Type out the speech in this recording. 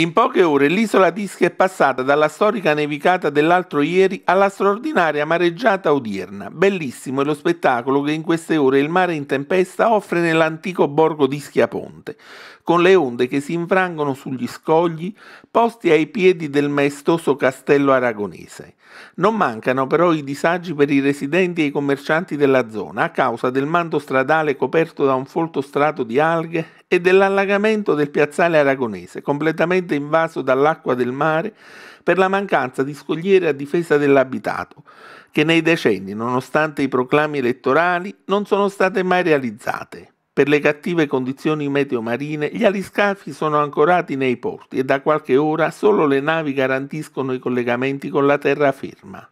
In poche ore l'isola d'Ischia è passata dalla storica nevicata dell'altro ieri alla straordinaria mareggiata odierna. Bellissimo è lo spettacolo che in queste ore il mare in tempesta offre nell'antico borgo di Schiaponte, con le onde che si infrangono sugli scogli posti ai piedi del maestoso castello aragonese. Non mancano però i disagi per i residenti e i commercianti della zona a causa del manto stradale coperto da un folto strato di alghe e dell'allagamento del piazzale aragonese, completamente totalmente invaso dall'acqua del mare per la mancanza di scogliere a difesa dell'abitato, che nei decenni, nonostante i proclami elettorali, non sono state mai realizzate. Per le cattive condizioni meteo-marine, gli aliscafi sono ancorati nei porti e da qualche ora solo le navi garantiscono i collegamenti con la terraferma.